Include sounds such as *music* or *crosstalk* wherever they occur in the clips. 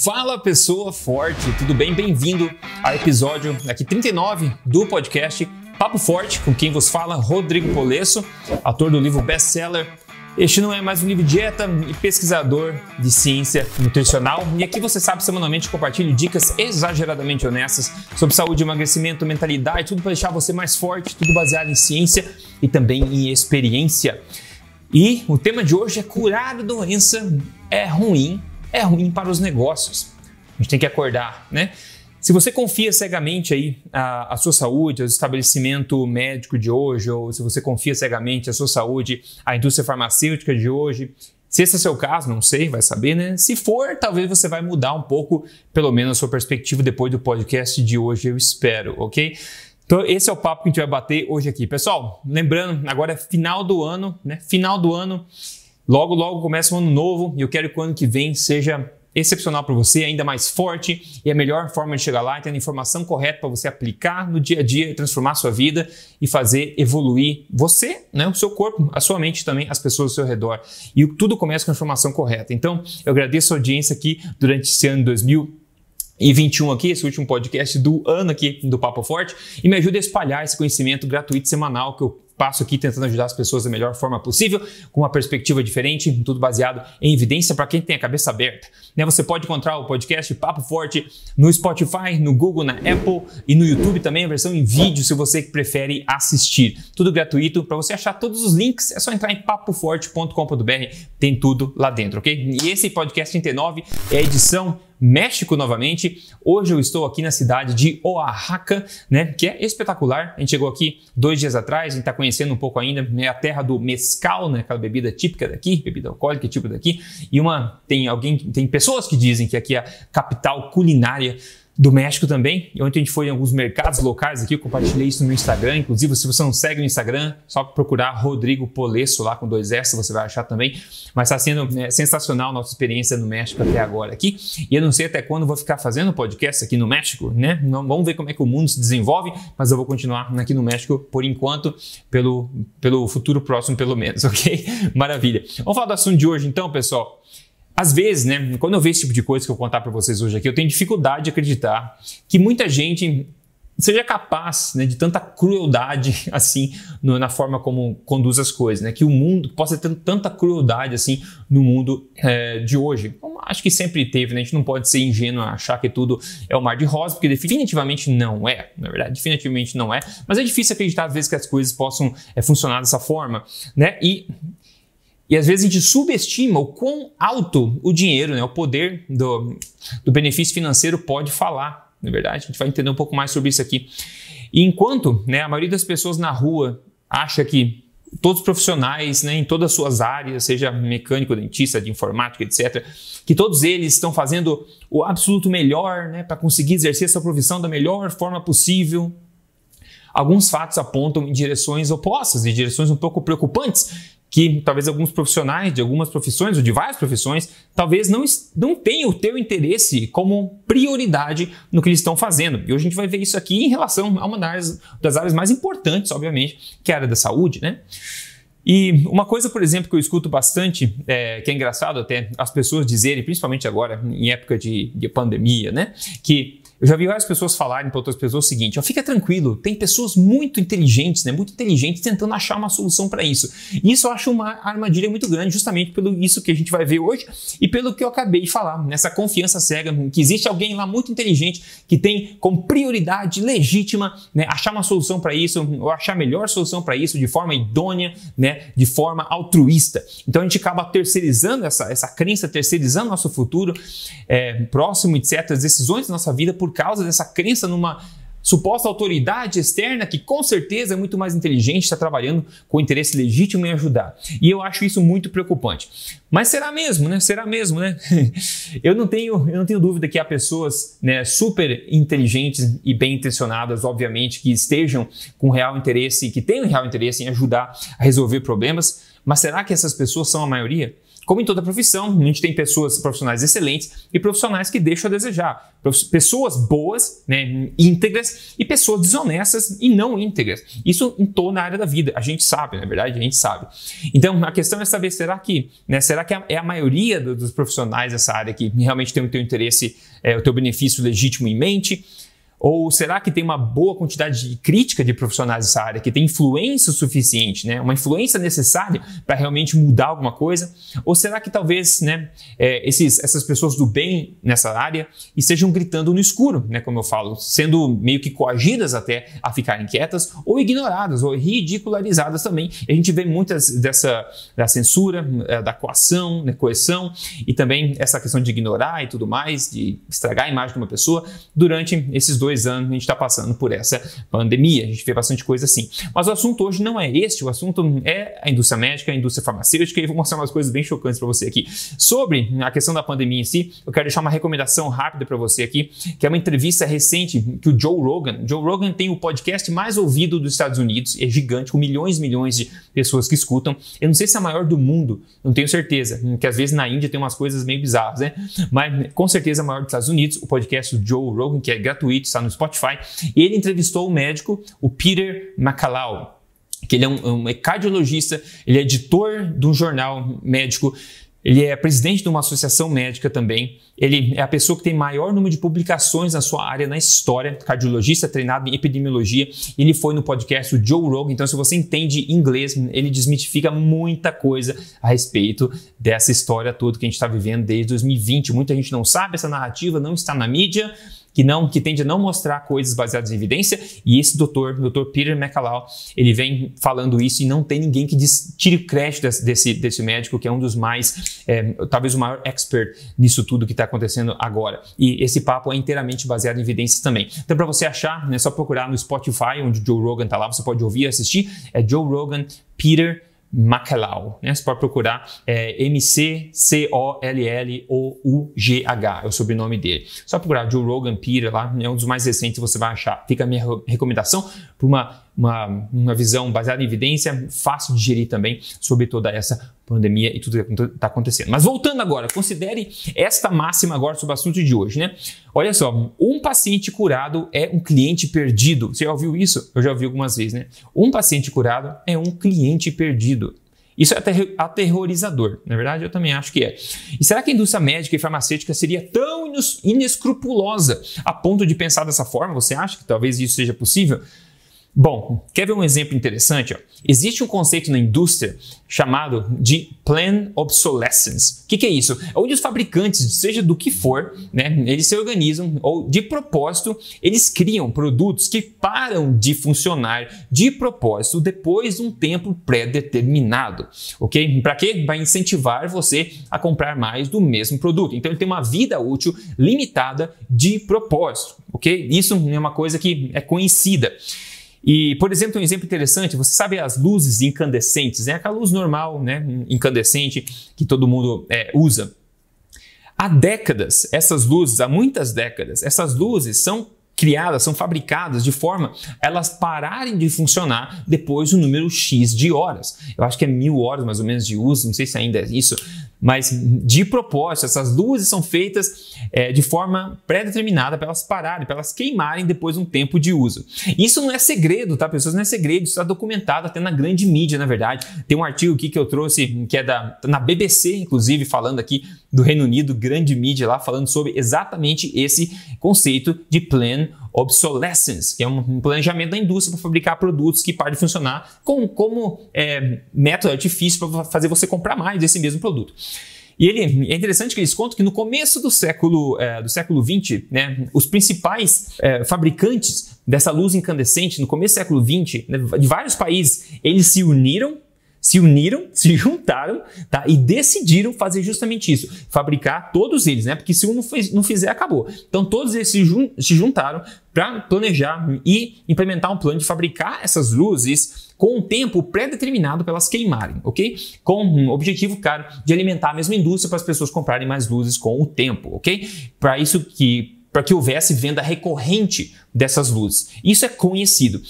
Fala pessoa forte, tudo bem? Bem-vindo ao episódio aqui 39 do podcast Papo Forte, com quem vos fala Rodrigo Polesso, autor do livro best-seller Este não é mais um livro dieta e pesquisador de ciência nutricional. E aqui você sabe, semanalmente compartilho dicas exageradamente honestas sobre saúde, emagrecimento, mentalidade, tudo para deixar você mais forte, tudo baseado em ciência e também em experiência. E o tema de hoje é curar a doença é ruim, é ruim para os negócios. A gente tem que acordar, né? Se você confia cegamente aí a, a, sua saúde, ao estabelecimento médico de hoje, ou se você confia cegamente a sua saúde, à indústria farmacêutica de hoje, se esse é seu caso, não sei, vai saber, né? Se for, talvez você vai mudar um pouco, pelo menos a sua perspectiva depois do podcast de hoje, eu espero, ok? Então esse é o papo que a gente vai bater hoje aqui, pessoal. Lembrando, agora é final do ano, né? Final do ano. Logo, logo começa um ano novo e eu quero que o ano que vem seja excepcional para você, ainda mais forte, e a melhor forma de chegar lá é tendo a informação correta para você aplicar no dia a dia e transformar a sua vida e fazer evoluir você, né, o seu corpo, a sua mente também, as pessoas ao seu redor. E tudo começa com a informação correta. Então, eu agradeço a audiência aqui durante esse ano 2000 e 21 aqui, esse último podcast do ano aqui do Papo Forte, e me ajuda a espalhar esse conhecimento gratuito semanal que eu espaço aqui tentando ajudar as pessoas da melhor forma possível, com uma perspectiva diferente, tudo baseado em evidência para quem tem a cabeça aberta. Né? Você pode encontrar o podcast Papo Forte no Spotify, no Google, na Apple e no YouTube também, a versão em vídeo, se você prefere assistir. Tudo gratuito. Para você achar todos os links, é só entrar em papoforte.com.br, tem tudo lá dentro, ok? E esse podcast 39 é a edição México novamente. Hoje eu estou aqui na cidade de Oaxaca, né, que é espetacular. A gente chegou aqui dois dias atrás, a gente está conhecendo um pouco ainda. É a terra do mescal, né, aquela bebida típica daqui, bebida alcoólica típica daqui. E uma tem alguém, tem pessoas que dizem que aqui é a capital culinária do México também. E ontem a gente foi em alguns mercados locais aqui, eu compartilhei isso no Instagram. Inclusive, se você não segue no Instagram, só procurar Rodrigo Polesso lá com dois S, você vai achar também. Mas está sendo né, sensacional a nossa experiência no México até agora aqui. E eu não sei até quando vou ficar fazendo podcast aqui no México, né? Não, vamos ver como é que o mundo se desenvolve, mas eu vou continuar aqui no México por enquanto, pelo, pelo futuro próximo, pelo menos, *laughs* ok? Maravilha. Vamos falar do assunto de hoje então, pessoal. Às vezes, né, quando eu vejo esse tipo de coisa que eu vou contar para vocês hoje aqui, eu tenho dificuldade de acreditar que muita gente seja capaz né, de tanta crueldade *laughs* assim no, na forma como conduz as coisas, né? Que o mundo possa ter tanta crueldade assim no mundo é, de hoje. acho que sempre teve, né? A gente não pode ser ingênuo a achar que tudo é o um mar de rosa, porque definitivamente não é, na verdade, definitivamente não é. Mas é difícil acreditar às vezes que as coisas possam é, funcionar dessa forma, né? E e às vezes a gente subestima o quão alto o dinheiro, né, o poder do, do benefício financeiro pode falar. Na é verdade, a gente vai entender um pouco mais sobre isso aqui. E enquanto né, a maioria das pessoas na rua acha que todos os profissionais né, em todas as suas áreas, seja mecânico, dentista, de informática, etc., que todos eles estão fazendo o absoluto melhor né, para conseguir exercer essa profissão da melhor forma possível. Alguns fatos apontam em direções opostas, em direções um pouco preocupantes, que talvez alguns profissionais de algumas profissões ou de várias profissões talvez não, não tenham o teu interesse como prioridade no que eles estão fazendo. E hoje a gente vai ver isso aqui em relação a uma das, das áreas mais importantes, obviamente, que é a área da saúde, né? E uma coisa, por exemplo, que eu escuto bastante, é, que é engraçado até as pessoas dizerem, principalmente agora em época de, de pandemia, né? Que eu já vi várias pessoas falarem para outras pessoas o seguinte: ó, fica tranquilo, tem pessoas muito inteligentes, né, muito inteligentes tentando achar uma solução para isso. E isso eu acho uma armadilha muito grande, justamente pelo isso que a gente vai ver hoje e pelo que eu acabei de falar, nessa confiança cega que existe alguém lá muito inteligente que tem como prioridade legítima né, achar uma solução para isso ou achar a melhor solução para isso de forma idônea, né, de forma altruísta. Então a gente acaba terceirizando essa, essa crença, terceirizando nosso futuro é, próximo, etc., as decisões da nossa vida por por causa dessa crença numa suposta autoridade externa que com certeza é muito mais inteligente, está trabalhando com interesse legítimo em ajudar. E eu acho isso muito preocupante. Mas será mesmo, né? Será mesmo, né? *laughs* eu não tenho, eu não tenho dúvida que há pessoas, né, super inteligentes e bem intencionadas, obviamente, que estejam com real interesse, que tenham real interesse em ajudar a resolver problemas, mas será que essas pessoas são a maioria? Como em toda profissão, a gente tem pessoas profissionais excelentes e profissionais que deixam a desejar. Pessoas boas, né, íntegras e pessoas desonestas e não íntegras. Isso em toda a área da vida. A gente sabe, na é verdade, a gente sabe. Então, a questão é saber, será que, né, será que é a é maioria dos profissionais dessa área que realmente tem o teu interesse, é, o teu benefício legítimo em mente? Ou será que tem uma boa quantidade de crítica de profissionais dessa área, que tem influência o suficiente, né? uma influência necessária para realmente mudar alguma coisa? Ou será que talvez né, é, esses, essas pessoas do bem nessa área estejam gritando no escuro, né, como eu falo, sendo meio que coagidas até a ficarem quietas, ou ignoradas, ou ridicularizadas também? a gente vê muitas dessa da censura, é, da coação, né, coerção, e também essa questão de ignorar e tudo mais, de estragar a imagem de uma pessoa durante esses dois dois anos a gente está passando por essa pandemia. A gente vê bastante coisa assim. Mas o assunto hoje não é este, o assunto é a indústria médica, a indústria farmacêutica, e vou mostrar umas coisas bem chocantes para você aqui. Sobre a questão da pandemia em si, eu quero deixar uma recomendação rápida para você aqui, que é uma entrevista recente que o Joe Rogan, Joe Rogan tem o podcast mais ouvido dos Estados Unidos, é gigante, com milhões e milhões de pessoas que escutam. Eu não sei se é a maior do mundo, não tenho certeza, que às vezes na Índia tem umas coisas meio bizarras, né? Mas com certeza é a maior dos Estados Unidos, o podcast do Joe Rogan, que é gratuito, está no Spotify. Ele entrevistou o um médico, o Peter Macalau, que ele é um, é um cardiologista, ele é editor de um jornal médico ele é presidente de uma associação médica também. Ele é a pessoa que tem maior número de publicações na sua área na história, cardiologista treinado em epidemiologia. Ele foi no podcast do Joe Rogan, então se você entende inglês, ele desmitifica muita coisa a respeito dessa história toda que a gente está vivendo desde 2020. Muita gente não sabe, essa narrativa não está na mídia que não que tende a não mostrar coisas baseadas em evidência, e esse doutor, doutor Peter McCallow, ele vem falando isso e não tem ninguém que diz, tire crédito desse, desse, médico, que é um dos mais, é, talvez o maior expert nisso tudo que está acontecendo agora. E esse papo é inteiramente baseado em evidências também. Então, para você achar, né, é né, só procurar no Spotify, onde o Joe Rogan está lá, você pode ouvir e assistir, é Joe Rogan Peter Macalau. Né? Você pode procurar é, M-C-C-O-L-L-O-U-G-H, é o sobrenome dele. Só procurar Joe Rogan Peter lá, é um dos mais recentes você vai achar. Fica a minha recomendação para uma uma, uma visão baseada em evidência, fácil de digerir também sobre toda essa pandemia e tudo que está acontecendo. Mas voltando agora, considere esta máxima agora sobre o assunto de hoje, né? Olha só, um paciente curado é um cliente perdido. Você já ouviu isso? Eu já ouvi algumas vezes, né? Um paciente curado é um cliente perdido. Isso é aterrorizador, na é verdade eu também acho que é. E será que a indústria médica e farmacêutica seria tão inescrupulosa a ponto de pensar dessa forma? Você acha que talvez isso seja possível? Bom, quer ver um exemplo interessante? Existe um conceito na indústria chamado de plan obsolescence. O que, que, é isso? É onde os fabricantes, seja do que for, né, eles se organizam ou de propósito eles criam produtos que param de funcionar de propósito depois de um tempo pré-determinado, ok? Para quê? Para incentivar você a comprar mais do mesmo produto. Então ele tem uma vida útil limitada de propósito, ok? Isso é uma coisa que é conhecida. E, por exemplo, um exemplo interessante, você sabe as luzes incandescentes, né? aquela luz normal, né? incandescente, que todo mundo é, usa. Há décadas, essas luzes, há muitas décadas, essas luzes são criadas, são fabricadas de forma elas pararem de funcionar depois do número X de horas. Eu acho que é mil horas mais ou menos de uso, não sei se ainda é isso, mas de propósito, essas luzes são feitas é, de forma pré-determinada para elas pararem, para elas queimarem depois de um tempo de uso. Isso não é segredo, tá, pessoas? Não é segredo, isso está documentado até na grande mídia, na verdade. Tem um artigo aqui que eu trouxe, que é da, na BBC, inclusive, falando aqui do Reino Unido, grande mídia lá, falando sobre exatamente esse conceito de plan obsolescence, que é um planejamento da indústria para fabricar produtos que parem de funcionar com, como é, método artifício para fazer você comprar mais desse mesmo produto. E ele, é interessante que eles contam que no começo do século, é, do século 20, né, os principais é, fabricantes dessa luz incandescente, no começo do século 20, né, de vários países, eles se uniram se uniram, *laughs* se juntaram, tá? E decidiram fazer justamente isso, fabricar todos eles, né? Porque se um não, fez, não fizer, acabou. Então todos eles se, jun se juntaram para planejar e implementar um plano de fabricar essas luzes com um tempo pré-determinado para elas queimarem, ok? Com um objetivo, claro, de alimentar a mesma indústria para as pessoas comprarem mais luzes com o tempo, ok? Para isso que para que houvesse venda recorrente dessas luzes. Isso é conhecido.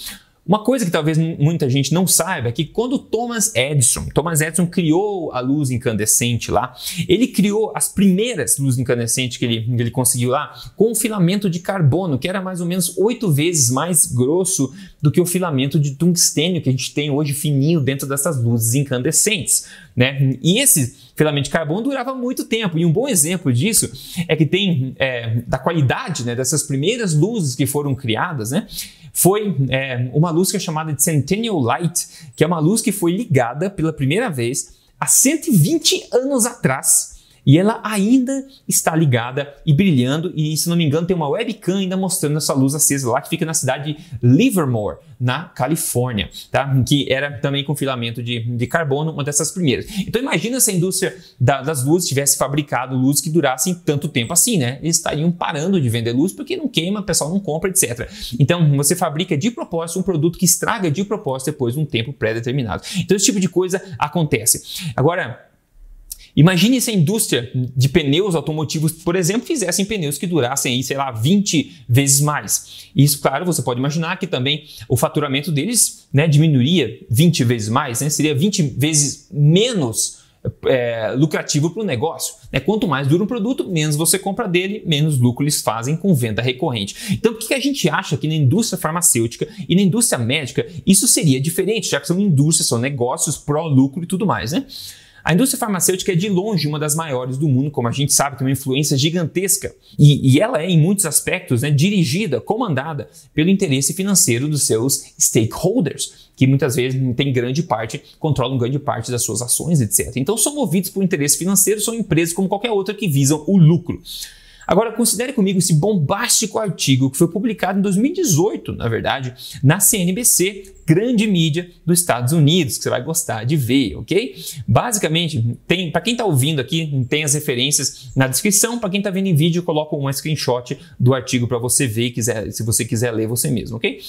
Uma coisa que talvez muita gente não saiba é que quando Thomas Edison, Thomas Edison criou a luz incandescente lá, ele criou as primeiras luzes incandescentes que ele, ele conseguiu lá com um filamento de carbono, que era mais ou menos oito vezes mais grosso do que o filamento de tungstênio que a gente tem hoje fininho dentro dessas luzes incandescentes. Né? E esses filamento de carbono durava muito tempo. E um bom exemplo disso é que tem é, da qualidade né, dessas primeiras luzes que foram criadas, né? Foi é, uma luz que é chamada de Centennial Light, que é uma luz que foi ligada pela primeira vez há 120 anos atrás e ela ainda está ligada e brilhando, e se não me engano, tem uma webcam ainda mostrando essa luz acesa lá, que fica na cidade de Livermore, na Califórnia, tá? que era também com filamento de, de carbono, uma dessas primeiras. Então imagina se a indústria da, das luzes tivesse fabricado luzes que durassem tanto tempo assim, né? Eles estariam parando de vender luz porque não queima, o pessoal não compra, etc. Então você fabrica de propósito um produto que estraga de propósito depois de um tempo pré-determinado. Então esse tipo de coisa acontece. Agora, Imagine se a indústria de pneus automotivos, por exemplo, fizessem pneus que durassem, aí, sei lá, 20 vezes mais. Isso, claro, você pode imaginar que também o faturamento deles né, diminuiria 20 vezes mais, né, seria 20 vezes menos é, lucrativo para o negócio. Né? Quanto mais dura um produto, menos você compra dele, menos lucro eles fazem com venda recorrente. Então, o que a gente acha que na indústria farmacêutica e na indústria médica isso seria diferente, já que são indústrias, são negócios pró-lucro e tudo mais, né? A indústria farmacêutica é de longe uma das maiores do mundo, como a gente sabe, tem uma influência gigantesca e, e ela é, em muitos aspectos, né, dirigida, comandada pelo interesse financeiro dos seus stakeholders, que muitas vezes tem grande parte, controlam grande parte das suas ações, etc. Então são movidos por interesse financeiro, são empresas como qualquer outra que visam o lucro. Agora, considere comigo esse bombástico artigo que foi publicado em 2018, na verdade, na CNBC, grande mídia dos Estados Unidos, que você vai gostar de ver, ok? Basicamente, tem para quem está ouvindo aqui, tem as referências na descrição. Para quem está vendo em vídeo, eu coloco um screenshot do artigo para você ver, quiser, se você quiser ler você mesmo, ok?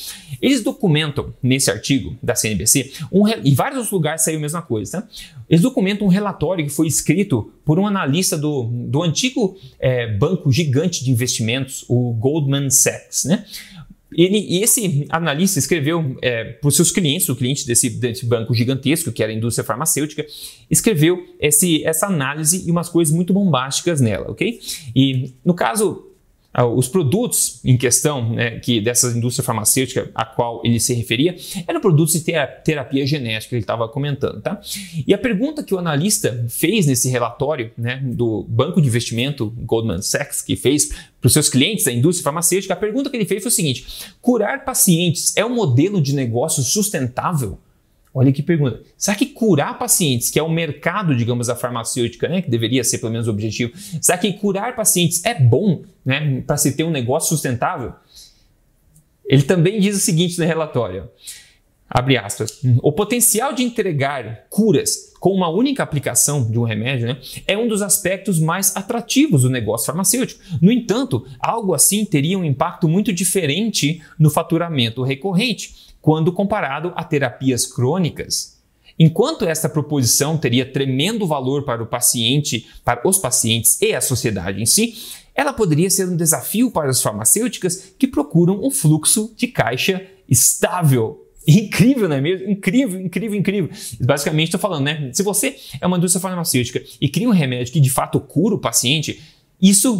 Eles documentam nesse artigo da CNBC, um, em vários outros lugares saiu a mesma coisa, tá? Eles documentam um relatório que foi escrito por um analista do, do antigo é, banco gigante de investimentos, o Goldman Sachs. Né? Ele, esse analista escreveu é, para os seus clientes, o cliente desse, desse, banco gigantesco, que era a indústria farmacêutica, escreveu esse, essa análise e umas coisas muito bombásticas nela, ok? E no caso ah, os produtos em questão né, que dessa indústria farmacêutica a qual ele se referia eram produtos de terapia genética que ele estava comentando, tá? E a pergunta que o analista fez nesse relatório né, do banco de investimento Goldman Sachs que fez para os seus clientes da indústria farmacêutica, a pergunta que ele fez foi o seguinte: curar pacientes é um modelo de negócio sustentável? Olha que pergunta. Será que curar pacientes, que é o mercado, digamos, da farmacêutica, né, que deveria ser pelo menos o objetivo, será que curar pacientes é bom né, para se ter um negócio sustentável? Ele também diz o seguinte no relatório. Abre aspas. O potencial de entregar curas com uma única aplicação de um remédio né, é um dos aspectos mais atrativos do negócio farmacêutico. No entanto, algo assim teria um impacto muito diferente no faturamento recorrente quando comparado a terapias crônicas. Enquanto esta proposição teria tremendo valor para o paciente, para os pacientes e a sociedade em si, ela poderia ser um desafio para as farmacêuticas que procuram um fluxo de caixa estável. Incrível, não é mesmo? Incrível, incrível, incrível. Basicamente, estou falando, né? Se você é uma indústria farmacêutica e cria um remédio que de fato cura o paciente, isso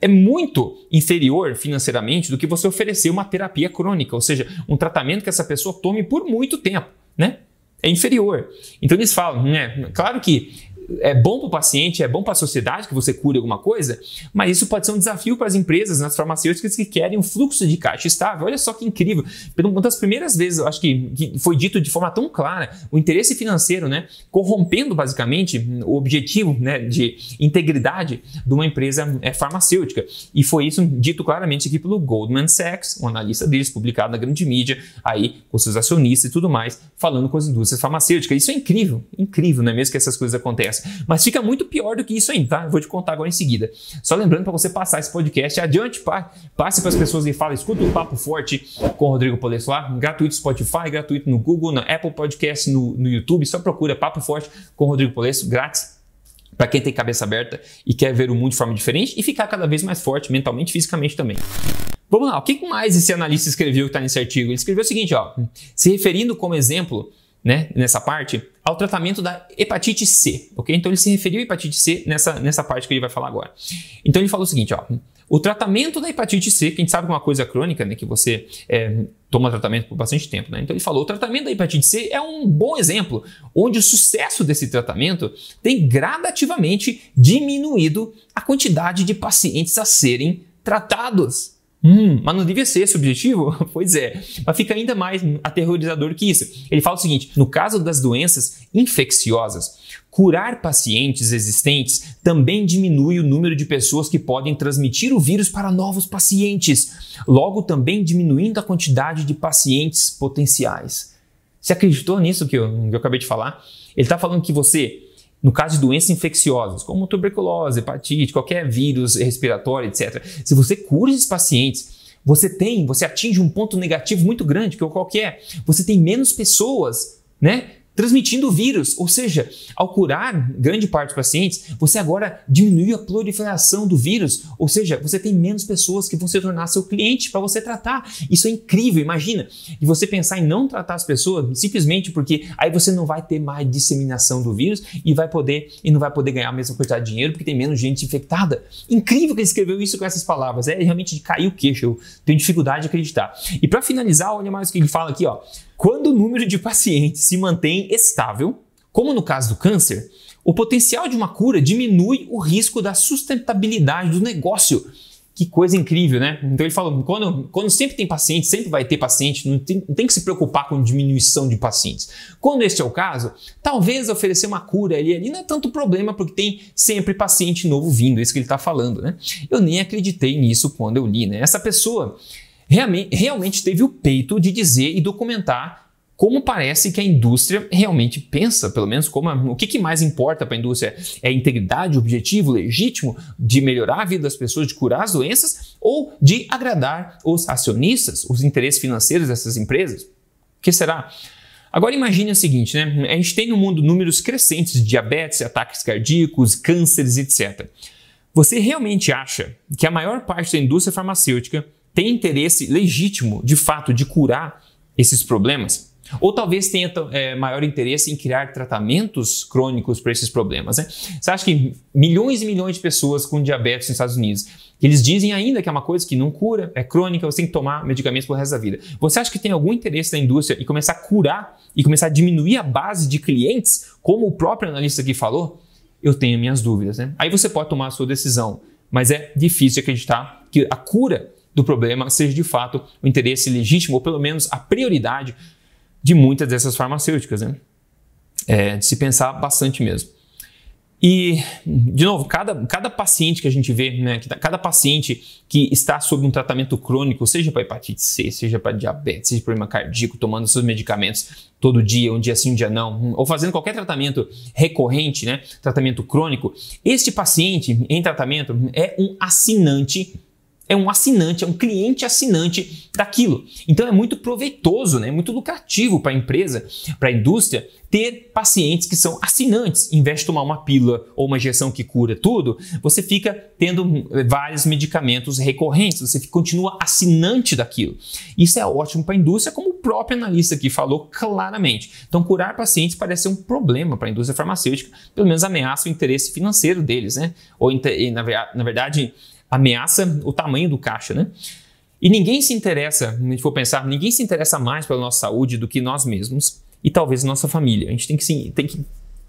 é muito inferior financeiramente do que você oferecer uma terapia crônica, ou seja, um tratamento que essa pessoa tome por muito tempo, né? É inferior. Então eles falam, né? Claro que é bom para o paciente, é bom para a sociedade que você cure alguma coisa, mas isso pode ser um desafio para as empresas, nas farmacêuticas que querem um fluxo de caixa estável. Olha só que incrível. Uma das primeiras vezes, eu acho que, que foi dito de forma tão clara, o interesse financeiro, né, corrompendo basicamente o objetivo né, de integridade de uma empresa é, farmacêutica. E foi isso dito claramente aqui pelo Goldman Sachs, um analista deles, publicado na grande mídia, aí com seus acionistas e tudo mais, falando com as indústrias farmacêuticas. Isso é incrível, incrível, não é mesmo que essas coisas acontecem. Mas fica muito pior do que isso ainda, tá? Eu vou te contar agora em seguida. Só lembrando para você passar esse podcast adiante, passe para as pessoas e fala, escuta o Papo Forte com o Rodrigo Polesoar, gratuito no Spotify, gratuito no Google, na Apple Podcast, no, no YouTube, só procura Papo Forte com o Rodrigo Polesso, grátis para quem tem cabeça aberta e quer ver o mundo de forma diferente e ficar cada vez mais forte mentalmente e fisicamente também. Vamos lá, o que mais esse analista escreveu que está nesse artigo? Ele escreveu o seguinte, ó, se referindo como exemplo, né, nessa parte, ao tratamento da hepatite C, ok? Então ele se referiu à hepatite C nessa, nessa parte que ele vai falar agora. Então ele falou o seguinte, ó, o tratamento da hepatite C, que a gente sabe que é uma coisa crônica, né, que você é, toma tratamento por bastante tempo, né? Então ele falou, o tratamento da hepatite C é um bom exemplo onde o sucesso desse tratamento tem gradativamente diminuído a quantidade de pacientes a serem tratados Hum, mas não devia ser esse objetivo? *laughs* pois é. Mas fica ainda mais aterrorizador que isso. Ele fala o seguinte: no caso das doenças infecciosas, curar pacientes existentes também diminui o número de pessoas que podem transmitir o vírus para novos pacientes, logo também diminuindo a quantidade de pacientes potenciais. Você acreditou nisso que eu, que eu acabei de falar? Ele está falando que você no caso de doenças infecciosas, como tuberculose, hepatite, qualquer vírus respiratório, etc., se você cura esses pacientes, você tem, você atinge um ponto negativo muito grande, que é qualquer, é? Você tem menos pessoas, né, transmitindo o vírus. Ou seja, ao curar grande parte dos pacientes, você agora diminui a proliferação do vírus. Ou seja, você tem menos pessoas que vão se tornar seu cliente para você tratar. Isso é incrível, imagina. E você pensar em não tratar as pessoas simplesmente porque aí você não vai ter mais disseminação do vírus e vai poder e não vai poder ganhar a mesma quantidade de dinheiro porque tem menos gente infectada. Incrível que ele escreveu isso com essas palavras. É realmente de cair o queixo. Eu tenho dificuldade de acreditar. E para finalizar, olha mais o que ele fala aqui, ó. Quando o número de pacientes se mantém estável, como no caso do câncer, o potencial de uma cura diminui o risco da sustentabilidade do negócio. Que coisa incrível, né? Então ele falou: quando, quando sempre tem paciente, sempre vai ter paciente, não tem, não tem que se preocupar com diminuição de pacientes. Quando este é o caso, talvez oferecer uma cura ali, ali não é tanto problema, porque tem sempre paciente novo vindo, é isso que ele está falando, né? Eu nem acreditei nisso quando eu li, né? Essa pessoa realmente teve o peito de dizer e documentar como parece que a indústria realmente pensa, pelo menos como a, o que, que mais importa para a indústria é integridade, objetivo legítimo de melhorar a vida das pessoas, de curar as doenças ou de agradar os acionistas, os interesses financeiros dessas empresas? O que será? Agora imagine o seguinte, né? A gente tem no mundo números crescentes de diabetes, ataques cardíacos, cânceres, etc. Você realmente acha que a maior parte da indústria farmacêutica tem interesse legítimo, de fato, de curar esses problemas? Ou talvez tenha é, maior interesse em criar tratamentos crônicos para esses problemas. Né? Você acha que milhões e milhões de pessoas com diabetes nos Estados Unidos, eles dizem ainda que é uma coisa que não cura, é crônica, você tem que tomar medicamentos pelo resto da vida. Você acha que tem algum interesse da indústria em começar a curar e começar a diminuir a base de clientes, como o próprio analista aqui falou? Eu tenho minhas dúvidas. Né? Aí você pode tomar a sua decisão, mas é difícil acreditar que a cura do problema seja de fato o interesse legítimo, ou pelo menos a prioridade de muitas dessas farmacêuticas. Né? É, de se pensar bastante mesmo. E, de novo, cada, cada paciente que a gente vê, né, tá, cada paciente que está sob um tratamento crônico, seja para hepatite C, seja para diabetes, seja problema cardíaco, tomando seus medicamentos todo dia, um dia sim, um dia não, ou fazendo qualquer tratamento recorrente, né, tratamento crônico, este paciente em tratamento é um assinante é um assinante, é um cliente assinante daquilo. Então é muito proveitoso, né? É muito lucrativo para a empresa, para a indústria, ter pacientes que são assinantes. Em vez de tomar uma pílula ou uma injeção que cura tudo, você fica tendo eh, vários medicamentos recorrentes, você continua assinante daquilo. Isso é ótimo para a indústria, como o próprio analista aqui falou claramente. Então, curar pacientes parece ser um problema para a indústria farmacêutica, pelo menos ameaça o interesse financeiro deles, né? Ou, na verdade, ameaça o tamanho do caixa, né? E ninguém se interessa, se a gente for pensar, ninguém se interessa mais pela nossa saúde do que nós mesmos e talvez nossa família. A gente tem que, sim, tem que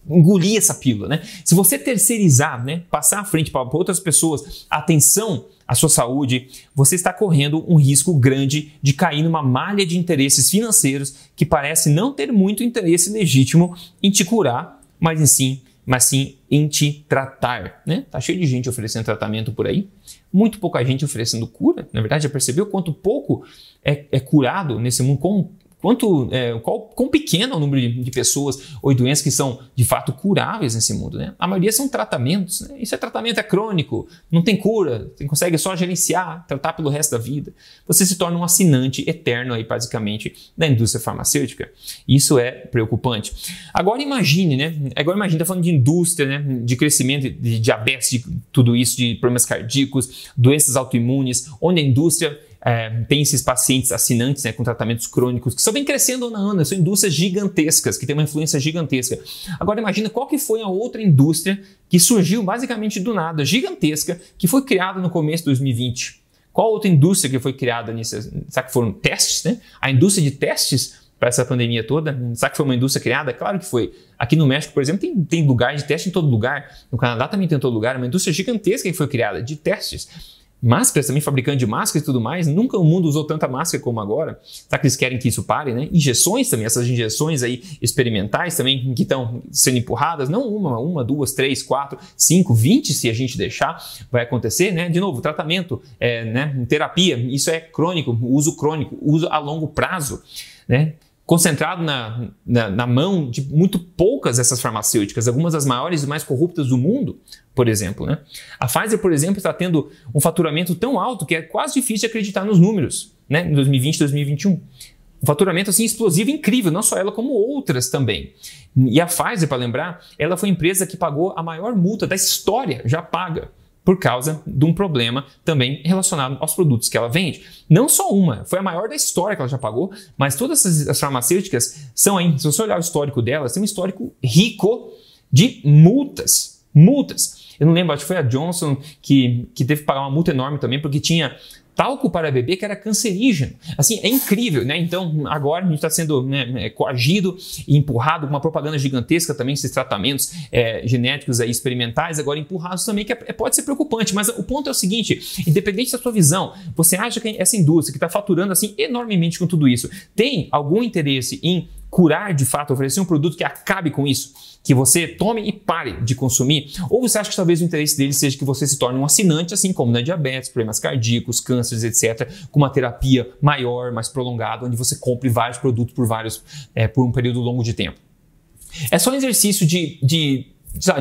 engolir essa pílula, né? Se você terceirizar, né, passar à frente para outras pessoas a atenção à sua saúde, você está correndo um risco grande de cair numa malha de interesses financeiros que parece não ter muito interesse legítimo em te curar, mas sim mas sim em te tratar. Né? Tá cheio de gente oferecendo tratamento por aí, muito pouca gente oferecendo cura. Na verdade, já percebeu quanto pouco é, é curado nesse mundo, quão quanto, é, qual, quão pequeno é o número de, de, pessoas ou de doenças que são de fato curáveis nesse mundo. Né? A maioria são tratamentos. Né? Isso é tratamento é crônico, não tem cura, você consegue só gerenciar, tratar pelo resto da vida. Você se torna um assinante eterno aí basicamente da indústria farmacêutica. Isso é preocupante. Agora imagine, né? Agora imagine, tá falando de indústria, né? De crescimento de diabetes, de tudo isso, de problemas cardíacos, doenças autoimunes, onde a indústria é, tem esses pacientes assinantes né, com tratamentos crônicos que só vem crescendo ano a ano, são indústrias gigantescas, que têm uma influência gigantesca. Agora imagina qual que foi a outra indústria que surgiu basicamente do nada, gigantesca, que foi criada no começo de 2020. Qual outra indústria que foi criada nisso? Será que foram testes, né? A indústria de testes para essa pandemia toda? Será que foi uma indústria criada? Claro que foi. Aqui no México, por exemplo, tem, tem lugar de teste em todo lugar. No Canadá também tem em todo lugar. uma indústria gigantesca que foi criada de testes máscaras também, fabricante de máscaras e tudo mais, nunca o mundo usou tanta máscara como agora. Será que eles querem que isso pare, né? Injeções também, essas injeções aí experimentais também que estão sendo empurradas, não uma, uma, duas, três, quatro, cinco, vinte, se a gente deixar, vai acontecer, né? De novo, tratamento, é, né? terapia, isso é crônico, uso crônico, uso a longo prazo, né? concentrado na, na, na, mão de muito poucas dessas farmacêuticas, algumas das maiores e mais corruptas do mundo, por exemplo. Né? A Pfizer, por exemplo, está tendo um faturamento tão alto que é quase difícil de acreditar nos números, né? em 2020 2021. Um faturamento assim explosivo incrível, não só ela como outras também. E a Pfizer, para lembrar, ela foi a empresa que pagou a maior multa da história já paga por causa de um problema também relacionado aos produtos que ela vende. Não só uma, foi a maior da história que ela já pagou, mas todas as farmacêuticas são aí, se você olhar o histórico delas, tem um histórico rico de multas. Multas. Eu não lembro, acho que foi a Johnson que, que teve que pagar uma multa enorme também, porque tinha talco para bebê que era cancerígeno. Assim, é incrível, né? Então, agora a gente está sendo né, é, coagido e empurrado com uma propaganda gigantesca também, esses tratamentos é, genéticos aí experimentais, agora empurrados também, que é, é, pode ser preocupante. Mas o ponto é o seguinte, independente da sua visão, você acha que essa indústria que está faturando assim enormemente com tudo isso, tem algum interesse em curar de fato, oferecer um produto que acabe com isso, que você tome e pare de consumir? Ou você acha que talvez o interesse dele seja que você se torne um assinante, assim como na né, diabetes, problemas cardíacos, cânceres, etc., com uma terapia maior, mais prolongada, onde você compre vários produtos por vários, é, por um período longo de tempo? É só um exercício de, de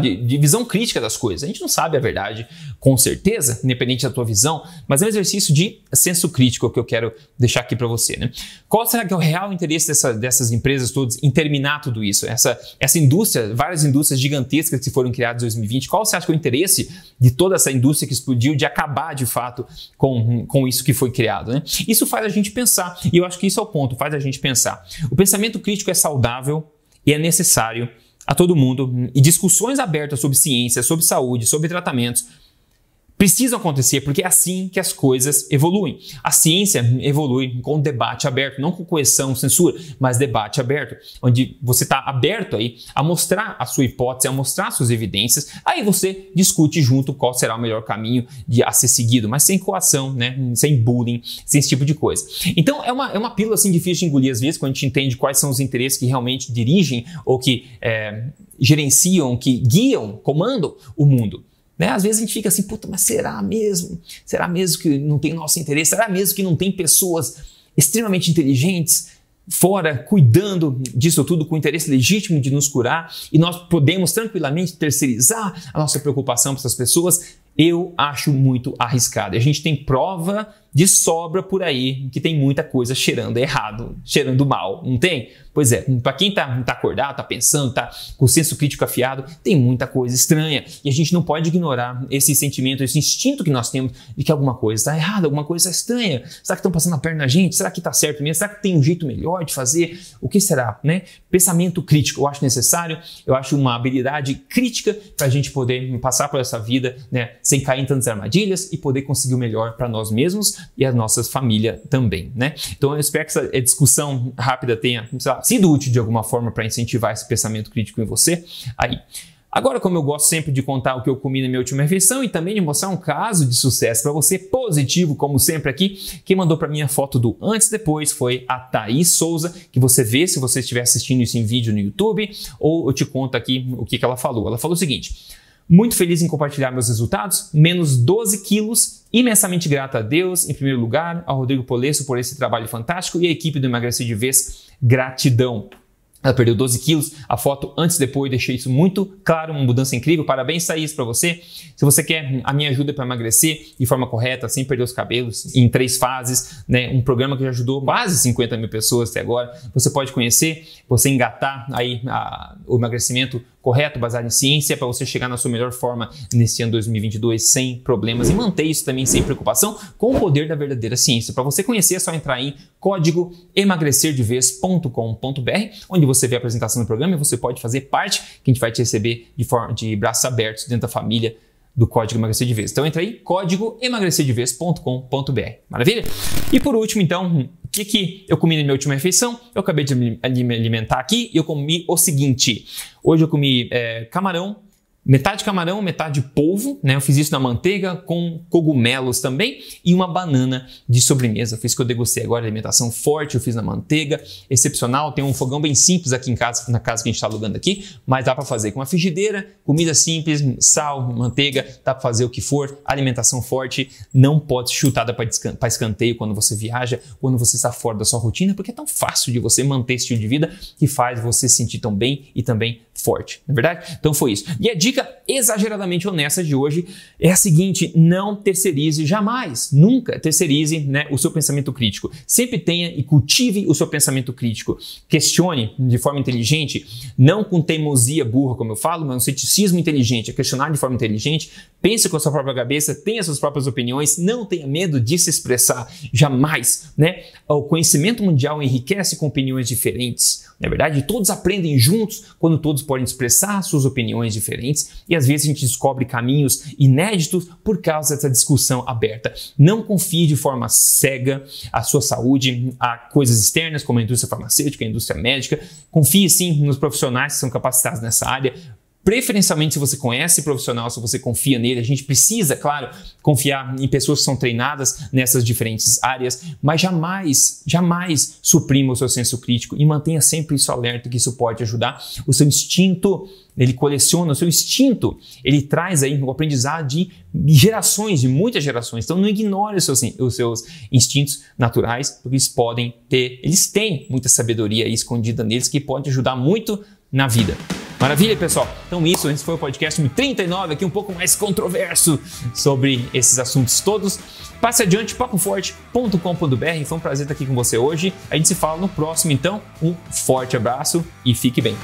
de, de visão crítica das coisas. A gente não sabe a verdade com certeza, independente da tua visão, mas é um exercício de senso crítico que eu quero deixar aqui para você. Né? Qual será que é o real interesse dessa, dessas empresas todas em terminar tudo isso? Essa, essa indústria, várias indústrias gigantescas que foram criadas em 2020, qual você acha que é o interesse de toda essa indústria que explodiu de acabar de fato com, com isso que foi criado? Né? Isso faz a gente pensar, e eu acho que isso é o ponto, faz a gente pensar. O pensamento crítico é saudável e é necessário a todo mundo e discussões abertas sobre ciência, sobre saúde, sobre tratamentos precisam acontecer, porque é assim que as coisas evoluem. A ciência evolui com debate aberto, não com coerção, censura, mas debate aberto, onde você está aberto aí a mostrar a sua hipótese, a mostrar suas evidências, aí você discute junto qual será o melhor caminho de, a ser seguido, mas sem coação, né? sem bullying, sem esse tipo de coisa. Então é uma, é uma pílula assim difícil de engolir às vezes, quando a gente entende quais são os interesses que realmente dirigem ou que é, gerenciam, que guiam, comandam o mundo. Né? Às vezes a gente fica assim, puta, mas será mesmo? Será mesmo que não tem nosso interesse? Será mesmo que não tem pessoas extremamente inteligentes fora cuidando disso tudo com o interesse legítimo de nos curar e nós podemos tranquilamente terceirizar a nossa preocupação para essas pessoas? Eu acho muito arriscado. A gente tem prova de sobra por aí, que tem muita coisa cheirando errado, cheirando mal, não tem? Pois é, para quem tá, tá acordado, tá pensando, tá com o senso crítico afiado, tem muita coisa estranha. E a gente não pode ignorar esse sentimento, esse instinto que nós temos de que alguma coisa está errada, alguma coisa está estranha. Será que estão passando a perna na gente? Será que está certo mesmo? Será que tem um jeito melhor de fazer? O que será? Né? Pensamento crítico, eu acho necessário, eu acho uma habilidade crítica para a gente poder passar por essa vida né, sem cair em tantas armadilhas e poder conseguir o melhor para nós mesmos e a nossa família também, né? Então eu espero que essa eh, discussão rápida tenha lá, sido útil de alguma forma para incentivar esse pensamento crítico em você. Aí. Agora, como eu gosto sempre de contar o que eu comi na minha última refeição e também de mostrar um caso de sucesso para você, positivo, como sempre aqui, quem mandou para mim a foto do antes e depois foi a Thaís Souza, que você vê se você estiver assistindo isso em vídeo no YouTube, ou eu te conto aqui o que, que ela falou. Ela falou o seguinte. Muito feliz em compartilhar meus resultados, menos 12 quilos. Imensamente grato a Deus, em primeiro lugar, ao Rodrigo Polesso por esse trabalho fantástico e à equipe do Emagrecer de Vez, gratidão. Ela perdeu 12 quilos, a foto antes e depois, deixei isso muito claro, uma mudança incrível. Parabéns, isso para você. Se você quer a minha ajuda para emagrecer de forma correta, sem perder os cabelos, em três fases, né? um programa que já ajudou quase 50 mil pessoas até agora, você pode conhecer, você engatar aí a, o emagrecimento correto, baseado em ciência, para você chegar na sua melhor forma nesse ano 2022 sem problemas e manter isso também sem preocupação com o poder da verdadeira ciência. Para você conhecer, é só entrar em código emagrecerdevez.com.br, onde você vê a apresentação do programa e você pode fazer parte, que a gente vai te receber de, forma, de braços abertos dentro da família do código emagrecer de vez. Então entra aí, código emagrecerdevez.com.br. Maravilha? E por último, então, e aqui eu comi na minha última refeição, eu acabei de me alimentar aqui e eu comi o seguinte. Hoje eu comi é, camarão metade camarão, metade polvo, né? Eu fiz isso na manteiga com cogumelos também e uma banana de sobremesa. fiz fiz que eu degustei agora, alimentação forte, eu fiz na manteiga, excepcional. Tem um fogão bem simples aqui em casa, na casa que a gente está alugando aqui, mas dá para fazer com uma frigideira, comida simples, sal, manteiga, dá para fazer o que for. Alimentação forte não pode ser chutada para escanteio quando você viaja, quando você está fora da sua rotina, porque é tão fácil de você manter esse estilo de vida que faz você se sentir tão bem e também forte, não é verdade? Então foi isso. E a dica dica exageradamente honesta de hoje é a seguinte: não terceirize jamais, nunca terceirize né, o seu pensamento crítico. Sempre tenha e cultive o seu pensamento crítico. Questione de forma inteligente, não com teimosia burra, como eu falo, mas um ceticismo inteligente. É questionar de forma inteligente, pense com a sua própria cabeça, tenha suas próprias opiniões, não tenha medo de se expressar jamais. Né? O conhecimento mundial enriquece com opiniões diferentes. Na é verdade, todos aprendem juntos quando todos podem expressar suas opiniões diferentes e às vezes a gente descobre caminhos inéditos por causa dessa discussão aberta. Não confie de forma cega a sua saúde a coisas externas como a indústria farmacêutica, a indústria médica. Confie sim nos profissionais que são capacitados nessa área preferencialmente se você conhece profissional, se você confia nele. A gente precisa, claro, confiar em pessoas que são treinadas nessas diferentes áreas, mas jamais, jamais suprima o seu senso crítico e mantenha sempre isso alerta que isso pode ajudar o seu instinto ele coleciona o seu instinto, ele traz aí o um aprendizado de gerações, de muitas gerações. Então não ignore os seus, os seus instintos naturais, porque eles podem ter, eles têm muita sabedoria escondida neles que pode ajudar muito na vida. Maravilha, pessoal. Então isso, esse foi o podcast 39, aqui um pouco mais controverso sobre esses assuntos todos. Passe adiante, papoforte.com.br. Foi um prazer estar aqui com você hoje. A gente se fala no próximo, então. Um forte abraço e fique bem.